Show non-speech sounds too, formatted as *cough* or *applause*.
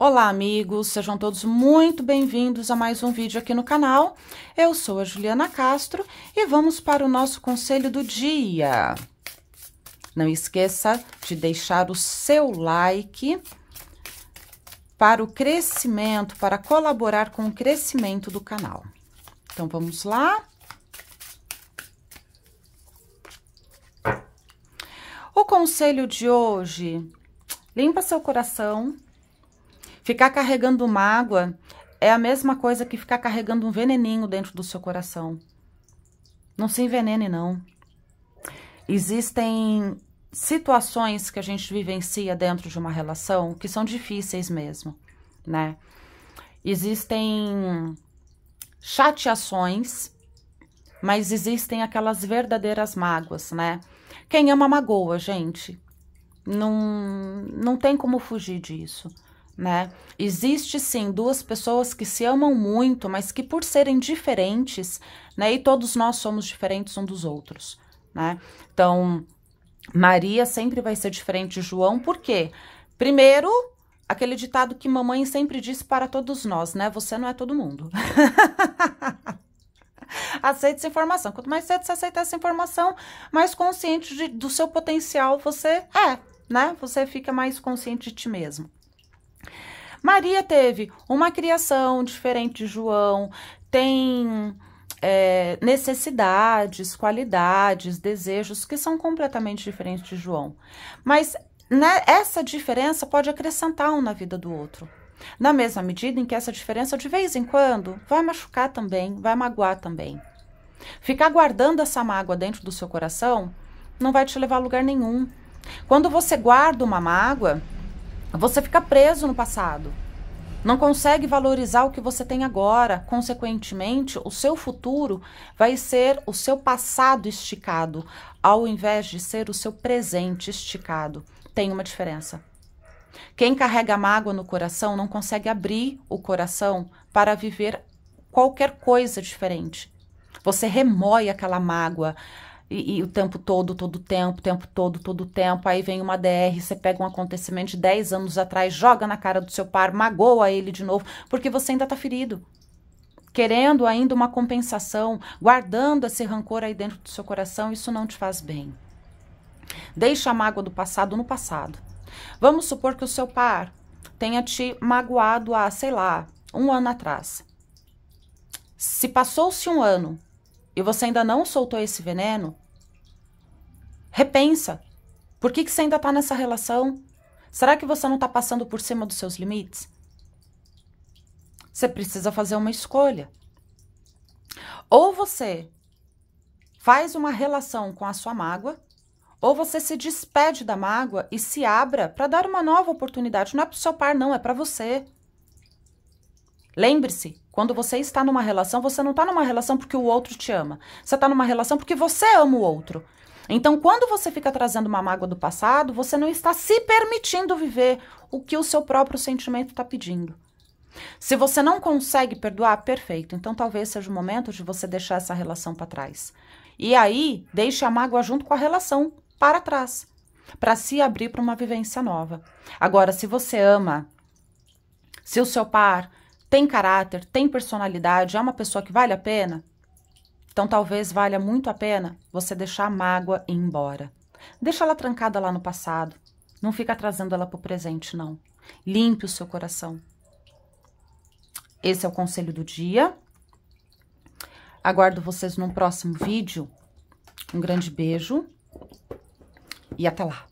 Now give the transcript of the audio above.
Olá, amigos! Sejam todos muito bem-vindos a mais um vídeo aqui no canal. Eu sou a Juliana Castro e vamos para o nosso conselho do dia. Não esqueça de deixar o seu like para o crescimento, para colaborar com o crescimento do canal. Então, vamos lá. O conselho de hoje, limpa seu coração Ficar carregando mágoa é a mesma coisa que ficar carregando um veneninho dentro do seu coração. Não se envenene, não. Existem situações que a gente vivencia dentro de uma relação que são difíceis mesmo, né? Existem chateações, mas existem aquelas verdadeiras mágoas, né? Quem ama magoa, gente. Não, não tem como fugir disso né? Existe sim duas pessoas que se amam muito, mas que por serem diferentes, né? E todos nós somos diferentes um dos outros, né? Então, Maria sempre vai ser diferente de João, por quê? Primeiro, aquele ditado que mamãe sempre disse para todos nós, né? Você não é todo mundo. *laughs* Aceite essa informação. Quanto mais cedo você aceitar essa informação, mais consciente de, do seu potencial você é, né? Você fica mais consciente de ti mesmo. Maria teve uma criação diferente de João, tem é, necessidades, qualidades, desejos que são completamente diferentes de João. Mas né, essa diferença pode acrescentar um na vida do outro. Na mesma medida em que essa diferença, de vez em quando, vai machucar também, vai magoar também. Ficar guardando essa mágoa dentro do seu coração não vai te levar a lugar nenhum. Quando você guarda uma mágoa, você fica preso no passado. Não consegue valorizar o que você tem agora. Consequentemente, o seu futuro vai ser o seu passado esticado, ao invés de ser o seu presente esticado. Tem uma diferença. Quem carrega mágoa no coração não consegue abrir o coração para viver qualquer coisa diferente. Você remói aquela mágoa, e, e, o tempo todo, todo tempo, tempo todo, todo tempo. Aí vem uma DR, você pega um acontecimento de 10 anos atrás, joga na cara do seu par, magoa ele de novo, porque você ainda tá ferido. Querendo ainda uma compensação, guardando esse rancor aí dentro do seu coração, isso não te faz bem. Deixa a mágoa do passado no passado. Vamos supor que o seu par tenha te magoado há, sei lá, um ano atrás. Se passou-se um ano, e você ainda não soltou esse veneno, repensa. Por que, que você ainda está nessa relação? Será que você não está passando por cima dos seus limites? Você precisa fazer uma escolha. Ou você faz uma relação com a sua mágoa, ou você se despede da mágoa e se abra para dar uma nova oportunidade. Não é para o seu par, não, é para você. Lembre-se, quando você está numa relação, você não está numa relação porque o outro te ama. Você está numa relação porque você ama o outro. Então, quando você fica trazendo uma mágoa do passado, você não está se permitindo viver o que o seu próprio sentimento está pedindo. Se você não consegue perdoar, perfeito. Então, talvez seja o momento de você deixar essa relação para trás. E aí, deixe a mágoa junto com a relação para trás, para se abrir para uma vivência nova. Agora, se você ama, se o seu par tem caráter, tem personalidade, é uma pessoa que vale a pena, então talvez valha muito a pena você deixar a mágoa ir embora. Deixa ela trancada lá no passado. Não fica trazendo ela para o presente, não. Limpe o seu coração. Esse é o conselho do dia. Aguardo vocês num próximo vídeo. Um grande beijo e até lá.